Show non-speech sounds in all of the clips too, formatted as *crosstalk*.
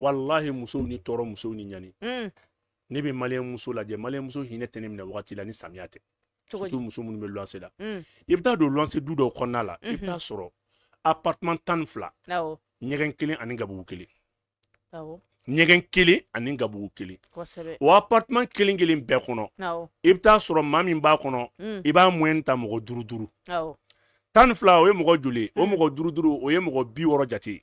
walahi musow ni tɔɔrɔ musow ni ɲani mm. ne bɛ maliyɛn muso lajɛ maliyɛn muso hinɛ tɛ ne minɛ wagati la ni samiya tɛ surtout muso minnu bɛ luwanse la mm. i bɛ taa don luwanse du dɔw kɔnɔna la i bɛ mhm. taa sɔrɔ appartement tan ni fila ɲɛgɛn kelen ani gabugu kelen ɲɛgɛn kelen ani gabugu kelen o appartement kelen kelen bɛɛ kɔnɔ i bɛ taa sɔrɔ maa min b'a kɔnɔ mm. i b'a moyenne ta mɔgɔ duuru duuru tan ni fila o ye mɔgɔ joli o mɔgɔ duuru duuru o ye mɔgɔ bi wɔɔrɔ jate ye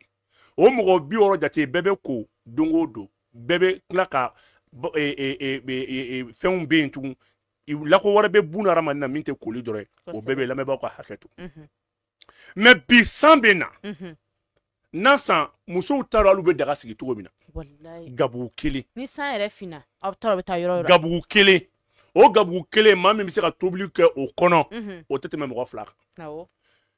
o mɔgɔ bi wɔɔrɔ jate bɛɛ bɛ ko don o don bɛɛ bɛ tila ka e, e, e, fɛnw bɛ yen tugun lako wɛrɛ bɛ buna hadamaden na min tɛ koli dɔrɔn ye o bɛɛ bɛ lamɛnbaaw ka hakɛ to mɛ bi san bɛ na n'a san musow t'a dɔn hali u bɛ daga sigi cogo min na gabugu kelen ni san yɛrɛ finna aw bɛ taa aw bɛ taa yɔrɔ yɔrɔ gabugu kelen o gabugu kelen maa min bɛ se ka tobili kɛ o kɔnɔ o tɛ tɛmɛ mɔgɔ fila kan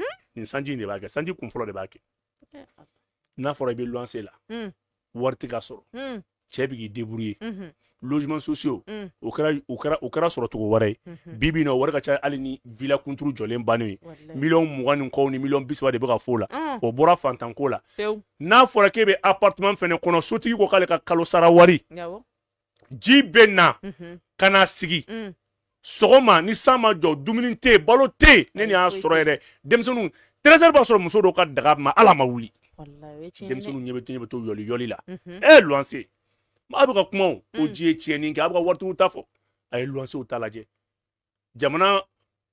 Hmm? nin sanji in de b'a kɛ sanji kun fɔlɔ de b'a kɛ n'a fɔra i bɛ luwanse la hmm. wari tɛ ka sɔrɔ hmm. cɛ bi k'i débrouiller mhm. logement sociaux o kɛra o kɛra o kɛra sɔrɔcogo wɛrɛ ye mhm. bi bi in na o wari ka ca hali ni villa kunturu jɔlen bannen ye miliyɔn mugan ni kɔw ni miliyɔn bi saba de bɛ ka f'o la o bɔra fantanko la n'a fɔra k'e bɛ appartement fɛnɛ kɔnɔ sotigi ko k'ale ka kalo sara wari ji bɛ na mhm. ka na sigi sɔgɔma ni san ma jɔ dumuni tɛ yen balo tɛ yen ne nin y'a sɔrɔ yɛrɛ denmisɛnninw treize b'a sɔrɔ muso dɔw ka daga ma ala ma wuli denmisɛnninw ɲɛ bɛ to ɲɛ bɛ to yɔli yɔli la ee luwanse a bɛ ka kuma o o mm. ji ye tiɲɛni kɛ a bɛ ka waritigiw ta fɔ a ye luwansew ta lajɛ jamana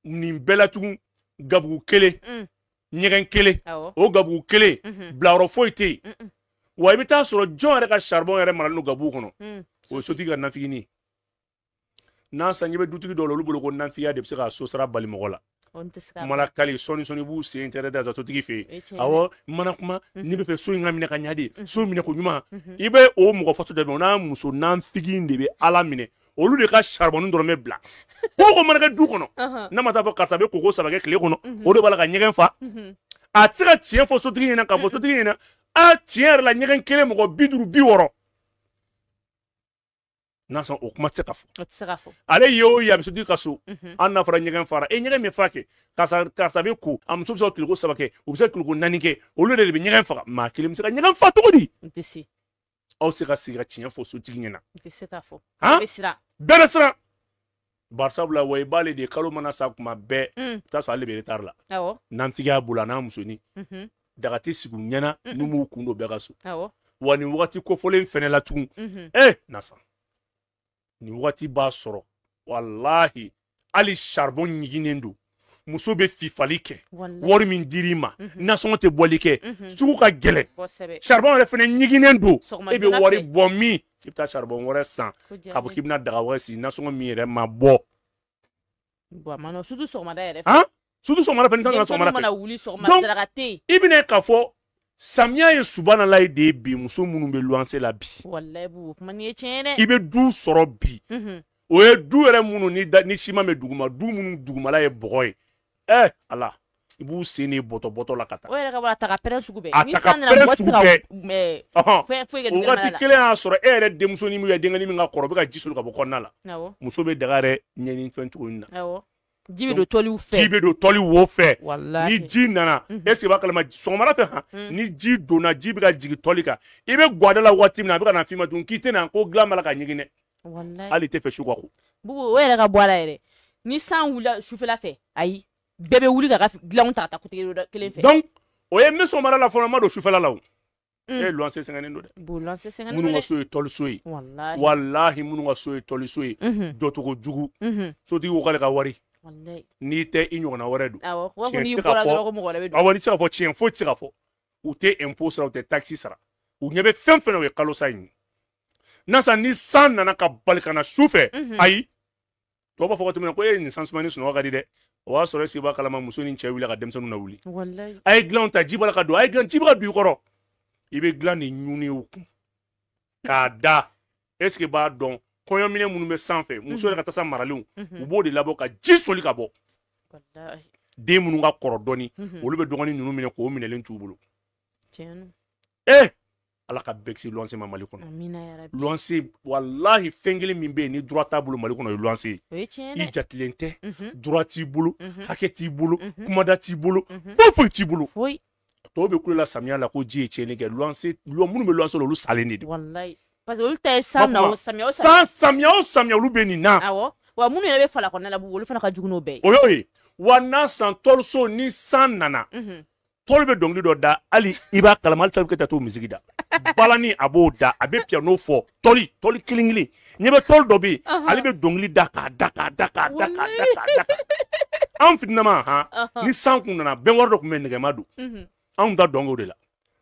nin bɛɛ la tugun gabugu kelen mm. ɲɛgɛn kelen o gabugu kelen bilayɔrɔ foyi tɛ yen wa i bɛ taa sɔrɔ jɔn yɛrɛ ka saribɔn yɛrɛ maralen don gabugu kɔnɔ mm. o ye sotigi ka nafiginin ye n'an san ɲɛ bɛ dutigi dɔw la olu bolo ko nanfiya de bɛ se ka so sara bali mɔgɔ la mana kali sɔni sɔni b'u sen tɛ da sotigi fɛ e yen awɔ mana kuma mhm. n'i bɛ fɛ so in ka minɛ ka ɲa de mhm. so minɛ ko ɲuman mhm. i bɛ o mɔgɔ faso dɛmɛ o n'a muso nanfigi de bɛ ala minɛ olu de ka saribɔni dɔrɔmɛ bila *laughs* ko ko mana kɛ du kɔnɔ n'a ma taa fɔ karisa bɛ koko saba kɛ tile kɔnɔ o de b'a la ka ɲɛgɛn fa a tɛ se ka tiɲɛ fɔ sotigi ɲɛna k'a fɔ *laughs* sotigi ɲɛna a tiɲɛ yɛrɛ la ɲɛgɛn kelen mɔgɔ bi duuru bi wɔɔrɔ n'a son au commerce à fond. Allez, yo, y a M. Ducasso, en affaire n'y a rien faire. Et n'y a rien faire. Car ça veut quoi? Am ou ou Ma qu'il me sera n'y a rien faire tout dit. D'ici. Ou sera cigarette, y'en faut soutenir. D'ici ta bla wa ibale de kalomana sa kuma be mm. ta sa lebe retard la. Awo. Nan tiga bula na musuni. Mhm. Da gati sigu nyana numu kundo be gasu. Awo. Wani wati ko folen fenela tun. Mhm. Eh, nasa ni wati ba soro wallahi ali charbon n'y muso be fifalike Wari min dirima mhm. na te bolike suku gele charbon le fene nyiginendo e be wori bomi kipta charbon wore san ka kibna daga wore si hein? na mire ma bo bo mano sudu sorma ma ere ha sudu ma fene tanga sorma na samiya ye subhanalayi de ye bi muso minnu bɛ luwanse la bi i bɛ du sɔrɔ bi o ye du yɛrɛ minnu ni da ni siman bɛ duguma du minnu dugumala ye bɔgɔ ye ɛ ala i b'u sen de bɔtɔbɔtɔ la ka taa o yɛrɛ ka bɔ a ta ka pɛrɛn sugu bɛɛ a ta ka pɛrɛn sugu bɛɛ ɔhɔn o wagati kelen y'a sɔrɔ e yɛrɛ denmusonin min bɛ denkɛnin min ka kɔrɔ o bɛ ka ji soli ka bɔ kɔnɔna la muso bɛ daga yɛrɛ ɲɛɲini fɛn cogo in na ji bɛ don tɔliw fɛ ji wo ni ji nana mhm. eseke b'a kalama sɔgɔmada fɛ mhm. ni ji donna ji bɛ ka jigin tɔli kan i bɛ la na a bɛ ka na ma k'i tɛ na ko la ka ko o ka la ni san wulila sufɛla fɛ ayi bɛɛ bɛ wuli ka ka ta kelen donc o ye la fɔlɔ n ma don sufɛla la o e luwanse sɛgɛnnen don dɛ minnu ka so ye tɔliso ye walahi minnu ka so ye tɔliso ye jɔcogo wari n'i tɛ i ɲɔgɔnna wɛrɛ don tiɲɛ tɛ ka fɔ awɔ n'i tɛ ka fɔ tiɲɛ foyi tɛ se ka fɔ u tɛ impôt sara u tɛ taxi sara u ɲɛ bɛ fɛn fɛn na u ye kalo sa in nasa ni san nana ka bali ka na su fɛ ayi tɔw b'a fɔ ko tɛmɛna ko e nin san sumani sunɔgɔ ka di dɛ o y'a sɔrɔ e sigi b'a kalama muso ni cɛ wuli ka denmisɛnninw na wuli a ye dilanw ta ji b'a la ka don a ye dilan ji b'a ka don i kɔrɔ i bɛ dilan de ɲuni u kun k'a da est ce que b'a dɔn kɔɲɔminɛ minnu bɛ sanfɛ muso mhm. yɛrɛ ka tasa maralenw mhm. u b'o de labɔ ka ji soli ka bɔ den minnu ka kɔrɔ dɔɔni mhm. olu bɛ dɔgɔnin ninnu minɛ k'o minɛlen t'u bolo ee ala ka bɛɛ kisi luwanse ma mali kɔnɔ luwanse walahi fɛn kelen min bɛ yen ni dura t'a bolo mali kɔnɔ o ye luwanse ye i jatilen tɛ dura t'i bolo hakɛ t'i bolo kumada t'i bolo foyi foyi t'i bolo tɔw bɛ kulela samiya la ko ji ye tiɲɛni kɛ luwanse minnu bɛ luwanse la olu salen de don. parce que olu ta ye san na o samiya o samiya san samiya o samiya olu bɛ nin na awɔ wa minnu yɛrɛ bɛ fala kɔnɔna la olu fana ka jugu n'o bɛɛ ye o y'o ye wa n'a san tɔliso ni san nana tɔli bɛ dɔnkili dɔ da hali i b'a kalama hali talibu kɛta t'o misigi da *laughs* balani a b'o da a bɛ piano fɔ tɔli tɔli kelen kelen ɲɛ bɛ tɔli dɔ bɛ yen ale bɛ dɔnkili da k'a da k'a da k'a da k'a da k'a da anw fitinama han ni san kun nana bɛn wari dɔ tun bɛ nɛgɛma don anw ta dɔnkɛw de la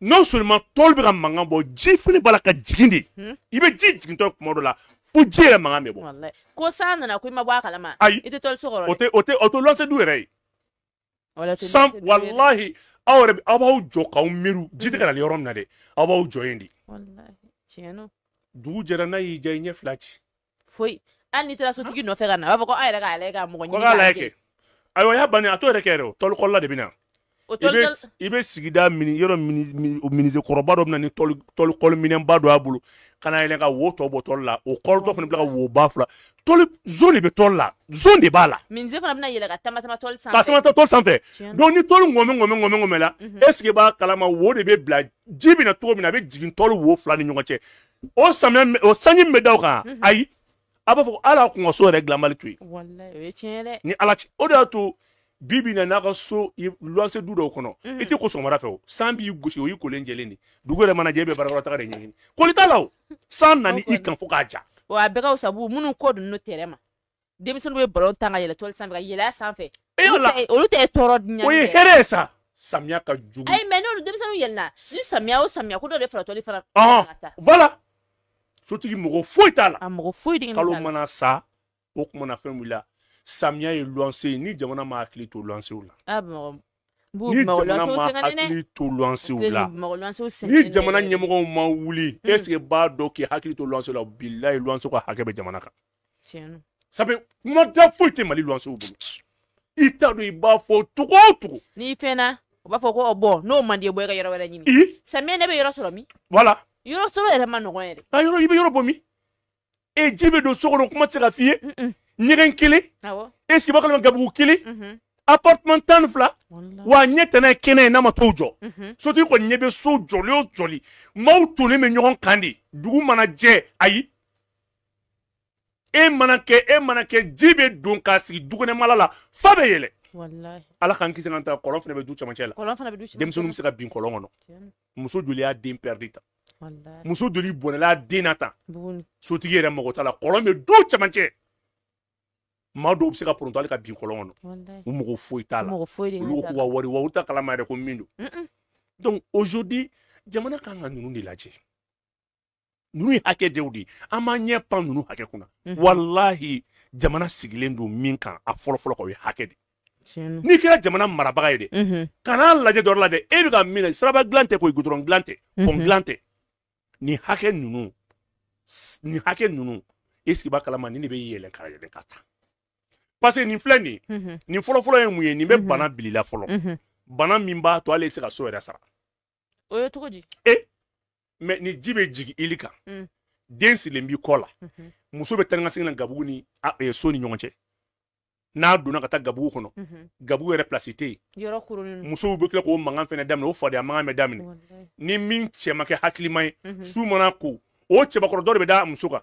non seulement tɔli bɛ ka mankan bɔ ji fana b'a la ka jigin de hmm? i bɛ ji jigintɔ kuma dɔ la fo ji yɛrɛ mankan bɛ bɔ. ko san nana ko i ma bɔ a kalama. ayi i tɛ tɔli so kɔrɔ dɛ. o tɛ o tɛ o tɛ lɔnse du yɛrɛ ye. san walahi aw yɛrɛ aw b'aw jɔ k'aw miiri ji tɛ ka nali yɔrɔ min na dɛ aw b'aw jɔ yen de. dugu jɛra n'a y'i diya i ɲɛ fila ci. foyi hali n'i taara sotigi nɔfɛ ka na a b'a fɔ ko aw yɛrɛ k'a lajɛ ka mɔgɔ ɲini k'a lajɛ. ayiwa y'a bannen a t'o yɛrɛ kɛ yɛrɛ o tɔli de bɛ na. i bɛ sigida Mini dɔ bɛna ni tɔlikɔliminɛba dɔ tol bolo ka na yɛlɛn ka wo tɔ bɔ tɔli la o kɔli dɔ fana bɛ ka wo ba fila zon de bɛ tɔli la zon de b'a la. fana ka sama sama tɔli sanfɛ. la i b'a kalama wo de ji bɛ na cogo min a wo ni ɲɔgɔn cɛ o samiya o sanji min bɛ da mhm. ko ala kunkaso yɛrɛ dilanbali to yen. ni ala cɛ o de to. Bibi na n'a ka so luwanse du dɔw kɔnɔ mhm. i tɛ ko sɔgɔmada fɛ o san b'i gosi o y'i kolen jɛlen de dugu yɛrɛ mana jɛ i bɛ baarakɔrɔ taga de ɲɛɲini koli t'a la o san nani i kan fo k'a ja. wa a bɛɛ ka fisa bu minnu kɔ n'o tɛrɛ ma denmisɛnninw bɛ balon tan ka yɛlɛ tɔli sanfɛ ka yɛlɛ a sanfɛ e olu tɛ tɔɔrɔ diɲɛ o ye hɛrɛ ye sa samiya ka jugu. ayi mɛ n'olu denmisɛnninw yɛlɛnna ni o ko de fara tɔli voilà sotigi mɔgɔ foyi t'a la. a mɔgɔ foyi de kalo mana sa o kumana samiya ye luwanse ye ni jamana ma hakili to luwansew la ni jamana ma hakili to luwansew la ni jamana ɲɛmɔgɔw ma wuli ɛseke b'a dɔ k'i hakili to luwansew la bilayi luwansew ka hakɛ bɛ jamana kan sabu kuma da foyi tɛ mali luwansew bolo i t'a dɔn i b'a fɔ togo o togo n'i fɛnna u b'a fɔ ko bɔn n'o man di ye bɔ i ka yɔrɔ wɛrɛ ɲini samiya ne bɛ yɔrɔ sɔrɔ min wala yɔrɔ sɔrɔ yɛrɛ ma nɔgɔn yɛrɛ a yɔrɔ i bɛ yɔrɔ bɔ min e ji bɛ don so kɔnɔ kuma tɛ se ka f'i ye ɲɛgɛn kelen ah esi b'a kalama gabugu kelen mhm. appartement tan ni fila wa ɲɛ tɛnɛ ye n'a ma t'o jɔ sotigi kɔni ɲɛ bɛ so jɔli o jɔli maaw tolen bɛ ɲɔgɔn dugu mana jɛ ayi e mana kɛ e mana kɛ ji don k'a sigi la Fabe yele. yɛlɛ ala k'an kisi ta kɔlɔn fana be du cɛmancɛ la denmisɛnninw bɛ se ka bin muso julia a den muso de li a la denata tan sotigi yɛrɛ la kɔlɔn bɛ du mado dɔw se ka poroto ale ka bin kɔlɔn kɔnɔ u mago foyi t'a la olu ko wa wari wa u ta kalama yɛrɛ ko min don donc aujourd'hui jamana kan ka ninnu de lajɛ ninnu ye hakɛ dɛw de ye an b'an ɲɛ pan ninnu hakɛ kunna mm-hmm. walahi jamana sigilen don min kan a fɔlɔfɔlɔ ka o ye hakɛ de n'i kɛra jamana marabaga ye dɛ mm-hmm. kan'a lajɛ dɔ la dɛ e bɛ ka min na siraba dilan tɛ koyi gudɔrɔn dilan tɛ mm-hmm. pɔn dilan tɛ nin hakɛ ninnu nin hakɛ ninnu e sigi b'a kalama nin de bɛ ka ka taa parce que nin filɛ nin nin fɔlɔfɔlɔ ye mun ye nin bɛ bana bilila fɔlɔ bana min b'a to ale se ka so yɛrɛ sara o ye cogo di e mɛ ni ji bɛ jigin ili kan den sigilen b'i kɔ la muso bɛ tan ka segin na gabugu ni e, so ni ɲɔgɔn cɛ n'a donna ka taa gabugu kɔnɔ gabugu yɛrɛ pilasi tɛ yen musow bɛ tila k'o mankan fana daminɛ o fadenya mankan bɛ daminɛ ni min cɛ ma kɛ hakilima ye su mana ko o cɛbakɔrɔ dɔ de bɛ da muso kan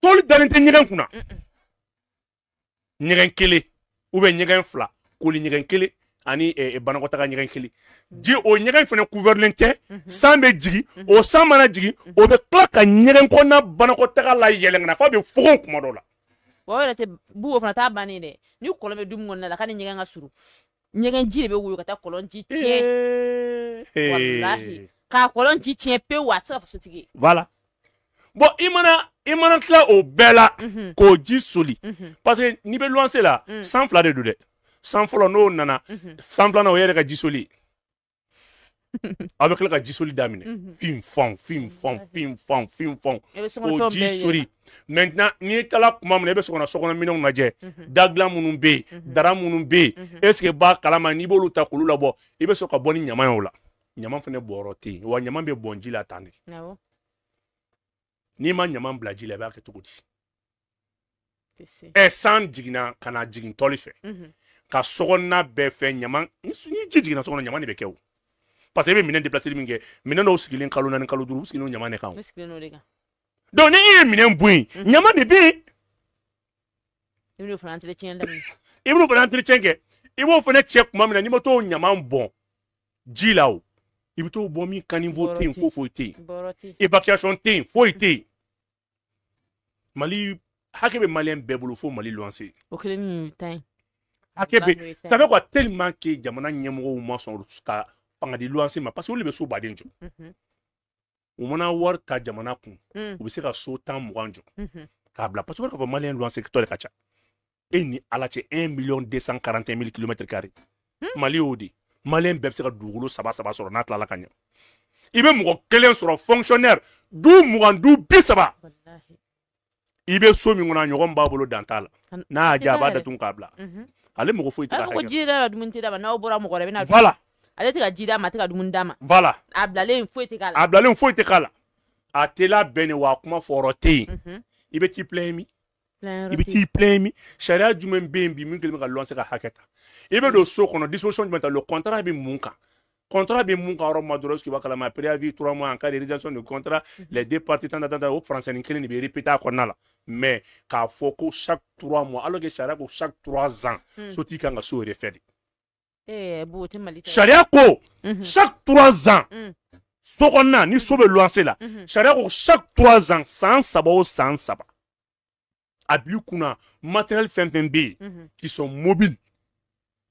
toli dalen tɛ ɲɛgɛn kunna ɲɛgɛn kelen ubɛ ɲɛgɛn fila koli ɲɛgɛn kelen ani banakɔtaga ɲɛgɛn kelen ji o ɲɛgɛn fɛnɛ kuvɛrilen tɛ mm-hmm. san bɛ jigi mm-hmm. o san mana jigi o bɛ kila ka ɲɛgɛn kɔnna banakɔtaga la yɛlɛngana f'a bɛ fogon kuma dɔ la o yɛrɛ tɛ bu o fana t'a bannen dɛ ni kɔlɔn bɛ dumu kɔnɔna la ka ni ɲɛgɛn ka surun ɲɛgɛn ji de bɛ woyo ka taa kɔlɔn ji tiɲɛ walahi k'a kɔlɔn ji tiɲɛ pewu a tɛ se ka faso tigi ye voilà bon i mana i mana tila o bɛɛ la mhm. k'o ji soli mhm. parce que n'i bɛ luwanse la mhm. san fila de don dɛ san fɔlɔ n'o nana san filanan o yɛrɛ ka ji soli *laughs* aw bɛ tila ka ji soli daminɛ fin fɔn fin fɔn fin fɔn fin fɔn o ji soli maintenant n'i taara kuma min na i e bɛ sɔgɔnɔ sɔgɔnɔminɛnw lajɛ dagilan minnu bɛ yen dara minnu bɛ yen est ce que b'a kalama n'i b'olu ta k'olu labɔ i bɛ sɔrɔ ka bɔ ni ɲama ye o la ɲama fana bɔyɔrɔ tɛ yen wa ɲama bɛ bɔn ji la tan de. n'i ma ɲama bila ji la i b'a kɛ cogo di ɛ san jiginna ka na jigin tɔli fɛ ka sɔgɔnna bɛɛ fɛ ɲama ni ji jiginna sɔgɔnɔ ɲama de bɛ kɛ o parce que i bɛ minɛn déplacer min kɛ minɛn dɔw sigilen kalo naani kalo duuru u sigilen ɲama de kan o donc ni e ye minɛn bɔ yen ɲama de bɛ yen *coughs* i b'o fana entretien kɛ i b'o fana cɛ tuma min na n'i ma t'o ɲama bɔn ji la o i bɛ t'o bɔ min ka ni fo ten foyi foyi tɛ yen évacuation tɛ yen foyi tɛ yen. mali hakɛ malien maliyɛn bɛɛ bolo fo mali lancé. o kelen ni ta be. hakɛ bɛ ça fait quoi tellement que jamana ɲɛmɔgɔw ma sɔn ruska panga di lancé ma parce que le beso bɛ so baden jɔ u war ta jamana kun mm. u bɛ se ka so tan mugan jɔ k'a bila parce que k'a malien lancé luwanse tɔ de ka e ni ala che 1 million deux hmm. mali odi. Malien maliyɛn se ka dugukolo saba saba sɔrɔ n'a tilala ka ɲɛ i kelen sur fonctionnaire du mugan du bi i so min kɔnɔ a ɲɔgɔn b'a bolo dan n'a y'a diya a b'a datugu k'a bila mhm. ale mɔgɔ foyi tɛ ka hakɛ ji d'a d'a ma n'aw bɔra mɔgɔ wɛrɛ na voilà ale tɛ ka ji d'a ma a tɛ ka dumuni d'a ma voilà a bilalen foyi tɛ k'a la a bilalen foyi tɛ wa kuma fɔrɔ mhm. tɛ t'i plain min i t'i plain min sariya jumɛn bɛ yen bi min kɛlen bɛ ka luwanse ka hakɛ ta i so kono disposition jumɛn ta le contrat bi munka contrat bɛ mun ka yɔrɔ ma dɔrɔn sigi kalama préavis trois mois en cas de résiliation de contrat les deux parties tant d'attente au faransɛnin kelen de ne répéter a quoi la mais k'a fɔ chaque trois mois alors que chaque trois ans sotigi kan ka eh yɛrɛ fɛ de. sariya ko chaque trois ans so kɔnɔna ni so bɛ luwanse la chaque trois ans sans saba sans san saba a bil'i kunna matériel fɛn qui sont mobiles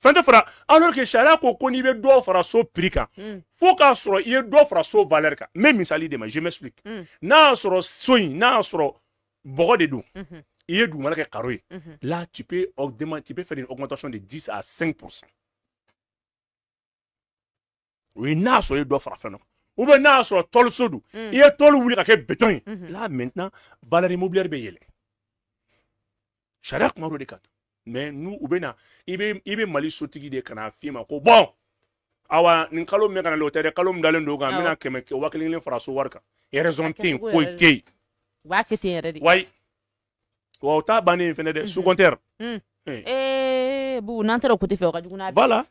fɛn tɛ fara alors que sariya ko ko n'i bɛ dɔ fara so prix kan mm. fo k'a sɔrɔ ye dɔ fara so valeur kan n misali de ma je m'explique mm. n'a y'a sɔrɔ so in n'a y'a sɔrɔ bɔgɔ de don mm -hmm. i ye dugumana kɛ karo mm -hmm. là tu peux demander tu peux faire une augmentation de 10 à 5 o n'a y'a sɔrɔ i ye dɔ fara fɛn ou bien n'a y'a sɔrɔ tɔliso don mm. i ye tɔli wuli ka kɛ béton mm -hmm. là maintenant valeur immobilière be yele. sariya kuma dɔ de kan mais n'u u bɛ ibe mali sotigi de kana fima ko bon awa nin kalo min bɛ ka de o tɛ dɛ kalo min dalen don kan n bɛna kɛmɛ kɛ wa raison tɛ yen foyi tɛ yen. wa o t'a bani ye fɛnɛ dɛ secondaire. ee bu n'an taara kuti kote fɛ o ka voilà.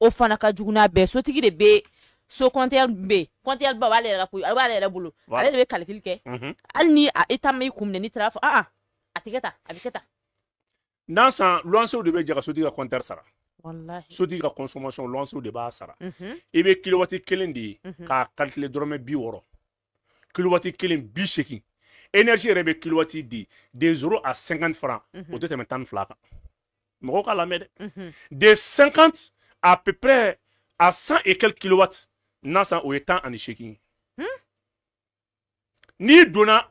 o fana ka jugu sotigi de be so compteur bɛ compteur ba b'ale yɛrɛ ka b'ale yɛrɛ bolo ale de bɛ calcul kɛ. a ni i n'i taara a a a tɛ kɛ dans un lanceur de bague sur mhm. eh des raccouinter sara sur des raccoutements sur lanceur de bague sara. Et des kilowatts kilimdi car calculer dromes bioro kilowatts kilim bi shaking énergie rebe kilowatts de des euros à 50 francs pour 30 minutes en flag. Mais regarde la merde mhm. de 50 à peu près à 100 et quelques kilowatts dans un ouestan en shaking hmm? ni duna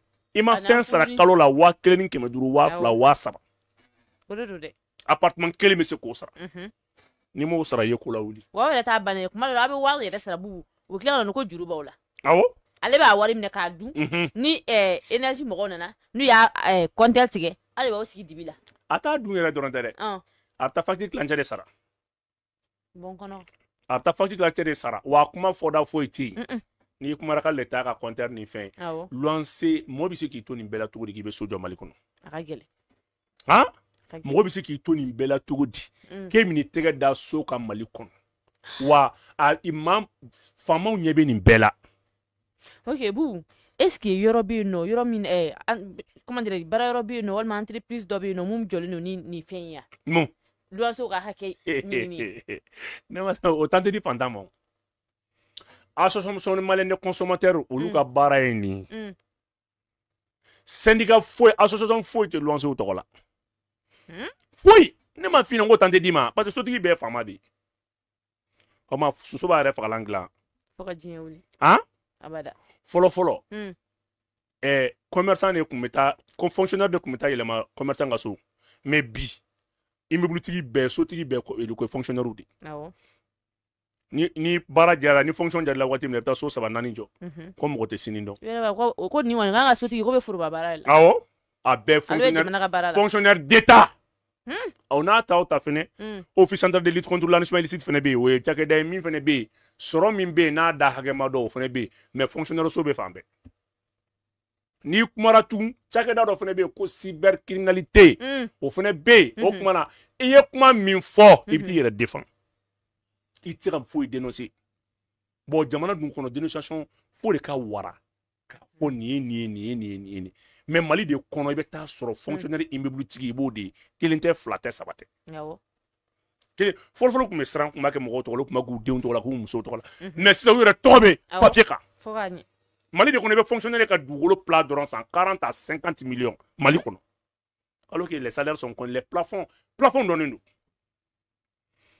i ma fɛn sara kalo la waa kelen ni kɛmɛ duuru waa fila waa saba appartement kelen bɛ se k'o sara n'i m'o sara i ye ko la wuli. wa aw yɛrɛ t'a bannen ye kuma dɔ la aw bɛ wari yɛrɛ sara bubu u bɛ tila ka na ko juru b'aw la. awɔ. ale b'a wari minɛ k'a dun ni energie mɔgɔw nana n'u y'a kɔntɛl tigɛ hali b'aw sigi dibi la. a t'a dun yɛrɛ dɔrɔn tɛ dɛ a bɛ taa fakiri tilancɛ de sara. bɔn kɔnɔ. a bɛ taa fakiri tilancɛ de sara wa a kuma fɔda foyi tɛ yen n'i kumara ka lɛta ka kɔntɛri nin fɛn luwanse mɔgɔ bɛ se k'i to nin bɛɛ la cogo di k'i bɛ so jɔ mali kɔnɔ a ka han mɔgɔ bɛ se k'i to nin bɛɛ la cogo di mm. k'e bɛ n'i tɛgɛ da so ka mali kɔnɔ wa a ma faamaw ɲɛ bɛ nin bɛɛ la. ok bu eske ce que yɔrɔ bɛ yen nɔ yɔrɔ min ɛɛ eh, comment dire baara yɔrɔ bɛ yen nɔ walima entreprise dɔ bɛ yen nɔ mun jɔlen don ni nin fɛn in ye. mun. luwansew ka hakɛ ɲinini. *laughs* ne ma sɔn o tante di fantan ma o association maliyɛn de consommateurs olu mm. ka baara ye nin ye mm. syndicat foyi association foyi tɛ luwansew tɔgɔ la hmm? foyi ne ma f'i ɲɛna ko tan tɛ d'i ma parce que sotigi bɛɛ ye faama de ye o ma soso b'a yɛrɛ fagalan dilan fo ka diɲɛ wuli han abada fɔlɔfɔlɔ ɛɛ hmm. commerçant de tun bɛ taa fonctionnaire de tun bɛ taa yɛlɛma commerçant ka so mais bi immeuble tigi bɛɛ sotigi bɛɛ ye fonctionnaire de awɔ. ni ni baara jara ni fonction jara la waati min na i bɛ so saba naani jɔ ko mɔgɔ tɛ ko ko de la a bɛɛ fonctionnaire d'état hmm? aw n'a hmm. office central de lutte contre l'antisémitisme fɛnɛ bɛ yen o ye cakɛda ye min fɛnɛ bɛ yen min n'a da hakɛma dɔ o fɛnɛ bɛ yen fonctionnaire so bɛ fan bɛɛ n'i kumara tugun cakɛda dɔ fɛnɛ bɛ ko cyber criminalité hmm. o fɛnɛ bɛ yen i il tɛ faut dénoncer bon jamana dun kɔnɔ dénonciation fo de ka wara k'a fɔ nin ye nin ye nin ye mali de kɔnɔ i bɛ fonctionnaire immeuble tiki bode b'o de ye kelen tɛ fila tɛ saba tɛ comme fɔlɔfɔlɔ tun bɛ siran tun b'a kɛ mɔgɔw ma la u tun b'a k'u denw tɔgɔ la k'u ça tɔgɔ la mɛ mhm. sisan u yɛrɛ tɔgɔ mali de kɔnɔ i fonctionnaire ka dugukolo plat dɔrɔn san 40 à 50 millions mali kɔnɔ alors que les salaires sont connus les plafonds plafonds dɔnnen nous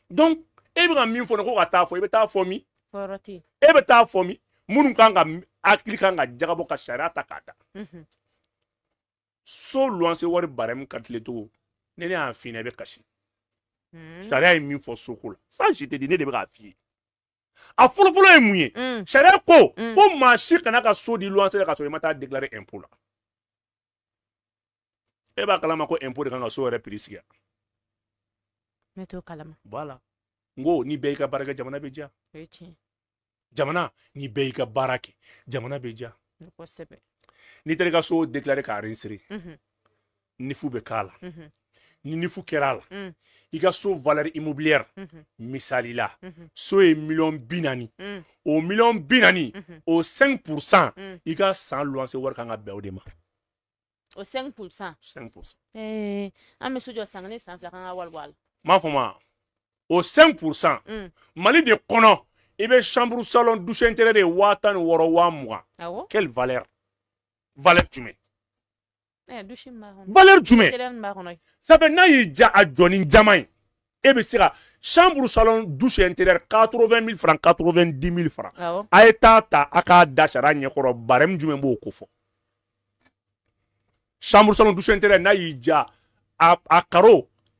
donc e bɛ ka min fɔ ne ko ka taa fɔ i e bɛ taa fɔ min e bɛ taa fɔ min minnu kan ka hakili kan ka jagabɔ ka sariya ta k'a da so luwanse wari barɛmu kalkile cogo ne ne y'a f'i ɲɛna i bɛ kasi sariya ye min fɔ soko la san si tɛ di ne de bɛ k'a f'i ye a fɔlɔfɔlɔ ye mun ye mm. sariya ko mm. ko maa si kana ka so di luwanse la ka sɔrɔ i ma taa déclarer impôt la e b'a kalama ko impôt de kan ka so yɛrɛ prix sigi a. ne t'o kalama. voilà. n ko ni bɛɛ eh, y'i ka baara kɛ jamana bɛ diya jamana ni bɛɛ y'i ka baara kɛ jamana bɛ diya n'i taara i ka so déclarer k'a rensere nifu bɛ k'a la ni nifu kɛra a la mm. i ka so valeur immobilière misali la so ye miliyɔn bi naani mm. o miliyɔn bi naani o 5 pour cent mm. i ka san luwanse wari kan ka bɛn o de ma. o 5 pour cent. 5 pour cent. an bɛ so jɔ san kelen san fila kan ka wari bɔ a la. n b'a fɔ ma. Au 5% mm. mali de cono Et eh bien chambre salon douche intérieure de Watan tan ni ah quelle valeur valeur tu eh, valeur tu mets Ça fait diya à jɔni jama ye e chambre salon douche intérieure 80 000 francs 90 000 francs à ah ouais? a ye ta a chambre salon douche intérieure, à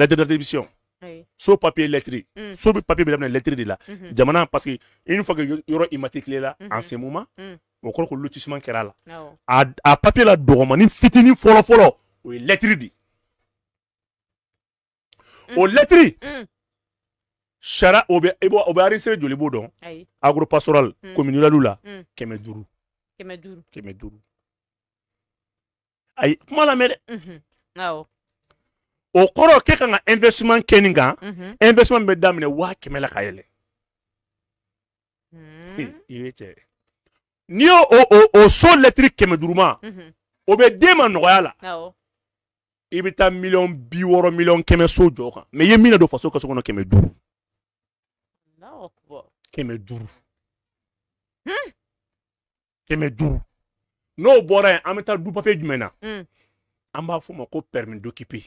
la dernière émission. Oui. So papier lettré. Mm. So papier bɛ daminɛ lettré de la. Mm -hmm. parce que une fois que yɔrɔ immatriculé là, mm -hmm. en ce moment. Mm. o kɔrɔ ko lotissement kɛra la. Oh. a a papier la dɔgɔmani fitinin fɔlɔ fɔlɔ o ye lettre de. Mm. o lettre. Mm. sariya o bɛ i e b'o o bɛ enregistré joli b'o dɔn. ayi agropastoral. Mm. communal la. Mm. kɛmɛ duuru. kɛmɛ duuru. kɛmɛ duuru. o kɔrɔ k'e kan ka investment kɛ nin kan mhm. investment bɛ daminɛ waa kɛmɛ la ka yɛlɛ n'i y'o o o o mhm. ah, oh. so lɛtiri kɛmɛ duuru o bɛ d'e ma nɔgɔya la i bɛ taa miliyɔn bi wɔɔrɔ miliyɔn kɛmɛ so jɔ kan mɛ i ye min na don faso kaso kɔnɔ kɛmɛ duuru kɛmɛ duuru hmm. kɛmɛ duuru n'o bɔra yen an bɛ taa du papiye jumɛn na hmm. an b'a fɔ o ma ko pɛrimi d'okipe.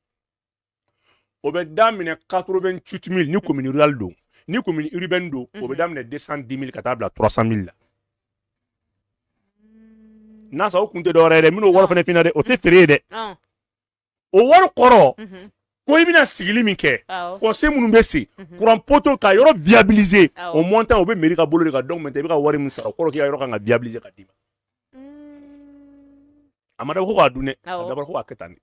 o bɛ daminɛ 88000 ni commune rural don ni commune urbaine don o bɛ mhm. daminɛ 210000 ka taa bila 300000 la n'a sa o kun tɛ dɔwɛrɛ ye dɛ n bɛn'o wari fana f'i ɲɛna dɛ o tɛ mhm. feere ye dɛ o wari kɔrɔ mhm. ko i bɛna sigili min kɛ fɔse minnu bɛ sen kuran poto k'a yɔrɔ viabiliser o montant o bɛ mairie ka bolo de kan donc maintenant i bɛ ka wari min sara o kɔrɔ k'i ka yɔrɔ kan ka viabiliser ka d'i ma mm. a ma dabɔ ko k'a dun dɛ a dabɔra ko k'a kɛ tan de.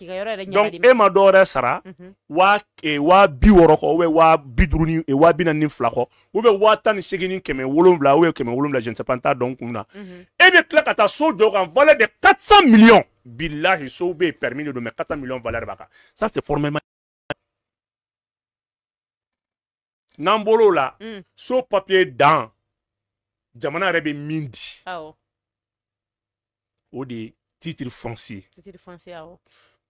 e ma dɔ wɛrɛ sara mhm. waa e, bi wɔɔrɔ kɔ ubɛ waa bi duuru ni e, waa bi naani ni fila kɔ waa tan ni seegin ni kɛmɛ wolonwula ubɛ kɛmɛ wolonwula je ne sais pas n t'a dɔn n kun na mhm. e bɛ tila ka taa so jɔ kan valeur de quatre cent millions bilahi sow bɛ yen permis de don mais quatre cent millions valeur b'a kan ça c'est formellement n'an bɔr'o la mm. so papier dan jamana yɛrɛ bɛ min di o de ye titre foncier titre foncier awɔ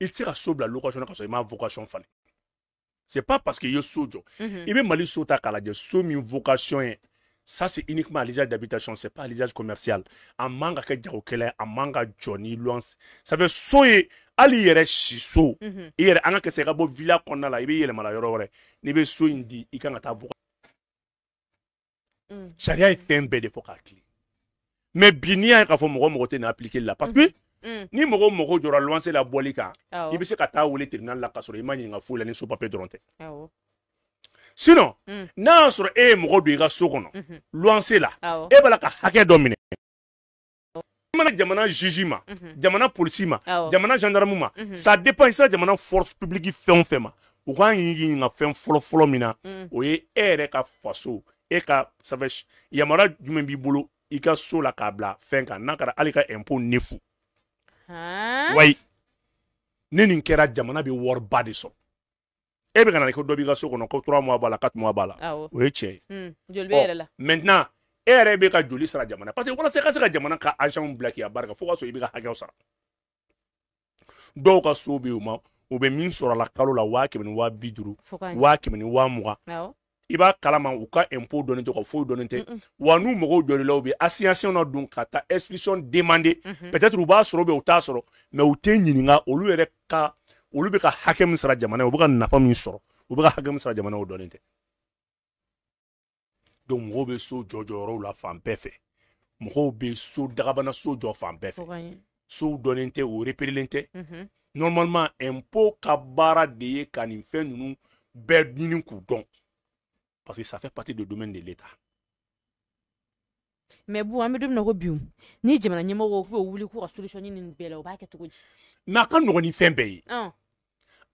Il tire se ka so bila location ka sɔrɔ ma vocation falen c'est pas parce que yo sojo so jɔ i bɛ mali so ta k'a lajɛ so vocation hein. ça c'est uniquement l'usage d'habitation c'est pas l'usage commercial en man ka kɛ jagokɛla ye a man ka jɔ ça veut so ye hali i yɛrɛ si so i an ka kɛ sa villa kɔnɔna la i bɛ yɛlɛmala yɔrɔ wɛrɛ n'i bɛ so in di i kan ka taa vocation sariya ye de fɔ mais bini n'i y'a ye k'a fɔ mɔgɔ mɔgɔ tɛ parce mhm. que Mm. ni mɔgɔ mɔgɔ jɔra luwanse la bɔli kan i bɛ se ka taa wele tribunal la ka sɔrɔ i ma ɲininka foyi la ni so papiye dɔrɔn tɛ sinɔn mm. n'a y'a sɔrɔ e ye mɔgɔ don i ka so kɔnɔ mhm. luwanse la e b'a la ka hakɛ dɔ minɛ i mana jamana juge ma mhm. jamana polisi ma jamana gendarme ma mhm. ça dépend i sera jamana force publique fɛn o fɛn ma u k'an ɲini ɲininka fɛn fɔlɔfɔlɔ min na mm. o ye e yɛrɛ ka faso e ka yamara jumɛn b'i bolo i ka so la k'a bila fɛn kan n'a kɛra hali ka impôt nefu wayi ni nin kɛra jamana bɛ wariba de sɔrɔ e bɛ ka na ko dɔ b'i ka so kɔnɔ ko trois mois b'a la quatre mois b'a la o ye tiɲɛ ye maintenant e yɛrɛ bɛ ka joli sara jamana parce que walasa i ka se ka jamana ka agent bila k'i ka fo ka sɔrɔ i e bɛ ka hakɛw sara dɔw ka so bɛ yen u ma u bɛ min sɔrɔ a la kalo la waa kɛmɛ ni waa bi duuru waa kɛmɛ ni waa mugan i b'a kalama u ka impo dɔnnin tɛ u ka foyi dɔnnin tɛ wa n'u mɔgɔw jɔlilaw bɛ assignation na don ka taa explication demander mm-hmm. peut-être u b'a sɔrɔ u t'a sɔrɔ mais u tɛ ɲininka olu yɛrɛ ka olu bɛ ka hakɛ min sara jamana ye u bɛ ka nafa min sɔrɔ u bɛ ka hakɛ min sara jamana o dɔnnen tɛ donc mɔgɔw bɛ so jɔ jɔyɔrɔw la fan bɛɛ fɛ mɔgɔw bɛ so dagabana so jɔ fan bɛɛ fɛ sow dɔnnen tɛ o repérelen tɛ mm-hmm. normalement impôt ka baara de ye ka nin fɛn ninnu bɛɛ ɲini k'u dɔn parce que ça fait partie du domaine de l'État. Mais bon, je suis très bien. Je suis très bien. Je suis très bien. Je suis très bien. Je suis très bien.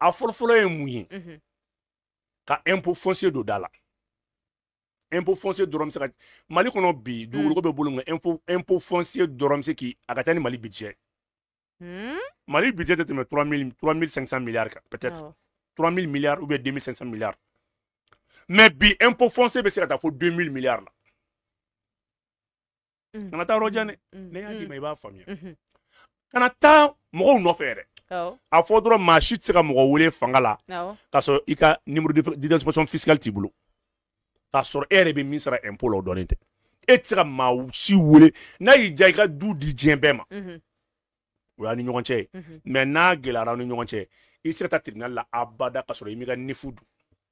Je suis très bien. Je suis très bien. Je suis très bien. Je suis très bien. Je suis très bien. Je suis très bien. Je suis très bien. Je suis très bien. Je suis très bien. Mali budget est de 3 500 milliards, peut-être. 3 000 milliards ou 2 500 milliards. mais bi impôt foncé bɛ se ka taa fo deux mille milliards la mm. kana taa yɔrɔ jan dɛ mm. ne y'a d'i mm. ma i b'a faamuya mm-hmm. kana taa mɔgɔw nɔfɛ yɛrɛ a fɔ dɔrɔn maa si tɛ se ka mɔgɔ wele fanga la k'a sɔrɔ i ka numéro d'identification fiscale t'i bolo k'a sɔrɔ e yɛrɛ bɛ min sara impôt la o dɔnnen tɛ e tɛ se ka maa si wele n'a y'i diya i ka du di diɲɛ bɛɛ ma mm-hmm. o y'a ni ɲɔgɔn cɛ ye mɛ mm-hmm. n'a gɛlɛyara ni ɲɔgɔn cɛ i tɛ se ka taa tribunal la abada k'a sɔrɔ i m'i ka nefu dun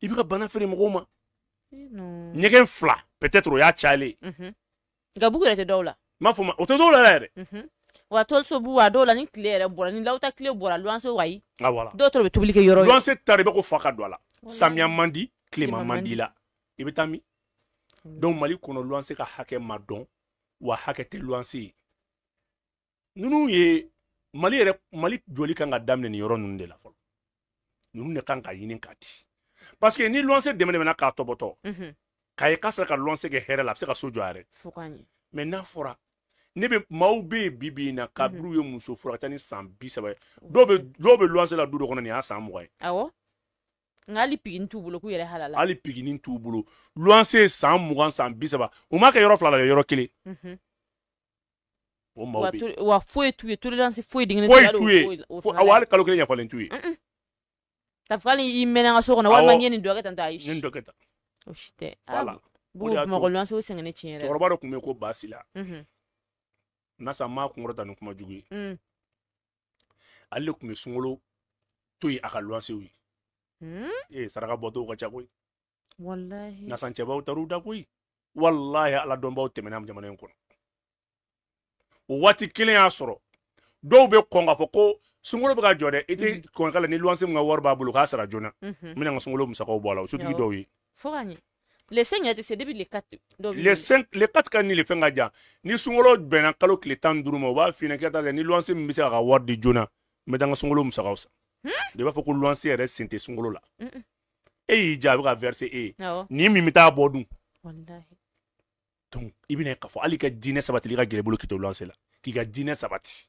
i bɛ ka bana feere mɔgɔw ma eh, ɲɛgɛn peut-être o y'a cayalen ye nka bugu yɛrɛ tɛ dɔw la n o te dola la mhm wa toliso bugu a dola la ni tile yɛrɛ ni lauta tile bɔra loanse wayi ah voilà bɛ tobili kɛ yɔrɔ yoro loanse de ko fa ka don a la samiya la donc mali kɔnɔ luwanse ka hakɛ madon wa hakɛ te loanse nunu ye mali yɛrɛ mali joli kan ka daminɛ nin yɔrɔ ninnu de la fɔlɔ ninnu kan ka parce que ni luwanse dɛmɛdɛmɛna k'a tɔbɔtɔ k'a ye k'a sera ka luwanse kɛ hɛrɛ la a bɛ se ka so jɔ a yɛrɛ mɛ n'a fɔra ne bɛ maaw bɛ yen bi bi in na kabiriw ye muso furu ka ca ni san bi saba ye dɔw bɛ dɔw bɛ luwanse la du dɔ kɔnɔ nin y'a san mugan ye awɔ nka hali pigini t'u bolo k'u yɛrɛ halala hali pigini t'u bolo luwanse ye san mugan san bi saba u m'a kɛ yɔrɔ fila la dɛ yɔrɔ kelen o maaw bɛ yen wa foyi t'u ye tolerance foyi dinginen t'u la foyi t'u ye fo hali kalo kelen yafalen t'u ye tafukali imena ka so kɔnɔ walima n ye nin dɔ tan tɔ ayi nin dɔ tan o oh, si tɛ ah, bugu bamakɔ luwanse o sɛgɛnnen tiɲɛ dɛ cɛkɔrɔba dɔ tun bɛ yen ko baasi mhm. nasa n m'a kunkɔrɔ ni kuma jugu ye mm. ale de tun bɛ sunkalo to yen a ka luwansew ye mm? ee eh, saraka bɔtɔw ka ca koyi walahi nasancɛbaw taar'u da koyi walahi ala dɔnbaw tɛmɛna jamana in kɔnɔ o waati kelen y'a sɔrɔ dɔw bɛ kɔn k'a fɔ ko sunkalo bɛ ka jɔ dɛ i tɛ mhm. kɔnkɛ la ni luwanse min ka wari b'a bolo k'a sara joona n mhm. bɛna n ka sunkalo musakaw bɔ a la o sotigi dɔw ye. fo ka ɲɛ le cinq yɛrɛ tɛ se depuis le quatre dɔ bɛ. le cinq le quatre ka ni le fɛn ka jan ni sunkalo bɛnna kalo tile tan ni duuru ma o b'a f'i ɲɛna k'i ka taa lajɛ ni luwanse min bɛ se k'a ka wari di joona n bɛ taa n ka sunkalo musakaw san. Hmm? de b'a fɔ ko luwanse yɛrɛ sen tɛ sunkalo la. e y'i ja a bɛ ka verser e ye. nin min bɛ taa bɔ dun. donc i bɛna ye k'a fɔ hali i ka diinɛ sabatili ka gɛlɛ i bolo k'i to luwanse la k'i ka diinɛ sabati.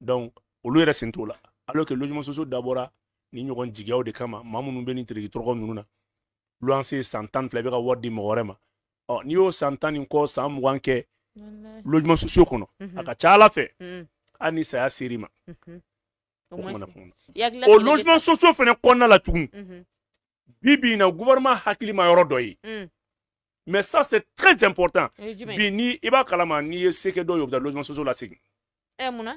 donc au lieu de t'o là alors que logement social d'abord, ni ɲɔgɔn jigiyaw de kama maa minnu maman nous teriki tɔrɔkɔ ninnu na luwanse ye san tan ni fila i bɛ ma ɔ n'i y'o santan encore ça kɔ san logement social kɔnɔ a ka fe ala fɛ hali ni saya ser'i ma o logement sociaux la tugun mhm. bibi na gouvernement hakili ma yɔrɔ mhm. mais ça c'est très important bi iba i b'a kalama n'i ye se kɛ logement social la signe. Eh, na.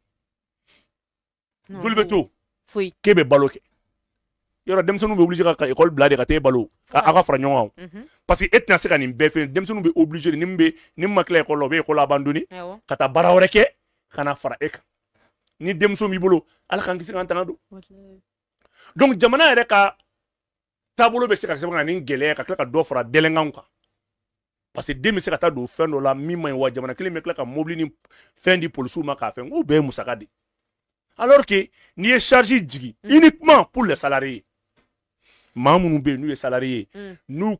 joli bɛ to foyi k'e bɛ balo ke yɔrɔ denmisɛnninw be obligé ka ka école bila de ka t'e balo a ka fara ɲɔgɔn kan mhm. parce que e tɛna se ka nin bɛɛ fɛn denmisɛnninw be obligé de ni min bɛ ni min la o bɛ école abandonné ka taa baara wɛrɛ kɛ ka na fara e kan ni denmuso b'i bolo ala k'an kisi k'an tanga don donc jamana yɛrɛ ka taabolo bɛ se ka sɛbɛn ka nin gɛlɛya ka tila ka dɔ fara dɛlɛnkanw kan parce que den bɛ se ka taa don fɛn dɔ la min man ɲi wa jamana kelen bɛ tila ka mobili ni fɛn di polisiw ma k'a fɛn k'o bɛɛ ye musaka de ye alors que nous sommes chargés mm. uniquement pour les salariés Nous, nous est salarié mm.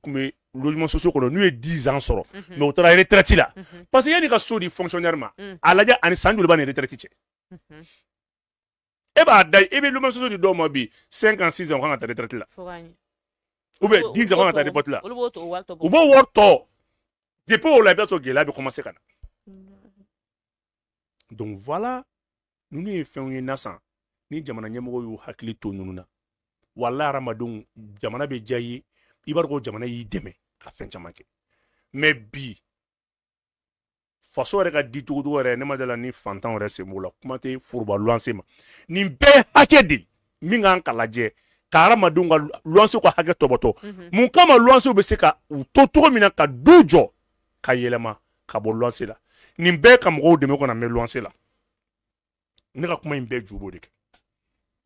logement sociaux 10 ans mm-hmm. mais on retraite là. parce y y a sans le retraite sont retraités. Et logement social de 56 ans 6 ans retraités ou 10 ans retraite là. depuis la là. Mm. donc voilà. ninnu ye fɛnw ye nasan ni jamana ɲɛmɔgɔw y'u hakili to ninnu na wala hadamadenw jamana bɛ diya i ye i b'a dɔn ko jamana y'i dɛmɛ ka fɛn caman kɛ mɛ bi faso yɛrɛ ka di cogo cogo yɛrɛ ne ma dala ni fantan yɛrɛ sen b'o la kuma tɛ foroba luwanse ma nin bɛɛ hakɛ de min kan ka lajɛ ka hadamadenw ka luwansew ka hakɛ tɔbɔtɔ mun kama luwansew bɛ se ka u to cogo min na ka du jɔ ka yɛlɛma ka bɔ luwanse la nin bɛɛ ka mɔgɔw dɛmɛ kɔnɔ mɛ luwanse la ne ka kuma in bɛɛ ju b'o de kɛ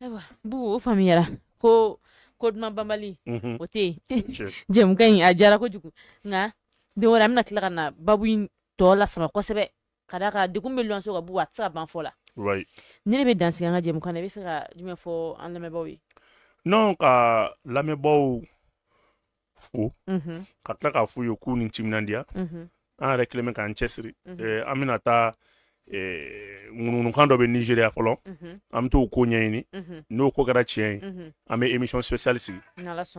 ayiwa bu o faamuyara ko ko duman banbali o tɛ yen *laughs* jɛmukan in a diyara kojugu nka don wɛrɛ an bɛna tila ka na babu in tɔ lasama kosɛbɛ ka d'a kan degun bɛ lɔnso ka bu a tɛ se ka ban fɔ la ni ne bɛ dansigi an ka jɛmukan na i bɛ fɛ ka jumɛn fɔ an lamɛnbaaw ye non ka lamɛnbaaw fo ka tila k'a f'u ye k'u ni timinandiya an yɛrɛ kelen bɛ k'an cɛsiri an bɛna taa ŋunukan dɔ bɛ nizeriya fɔlɔ an bɛ t'o ko ɲɛɲini n'o ko kɛra tiɲɛ ye an bɛ émission spéciale sigi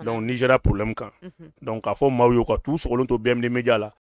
donc nizeriya problème kan mhm. donc k'a fɔ maaw ye u ka t'u sogolon to BMD média la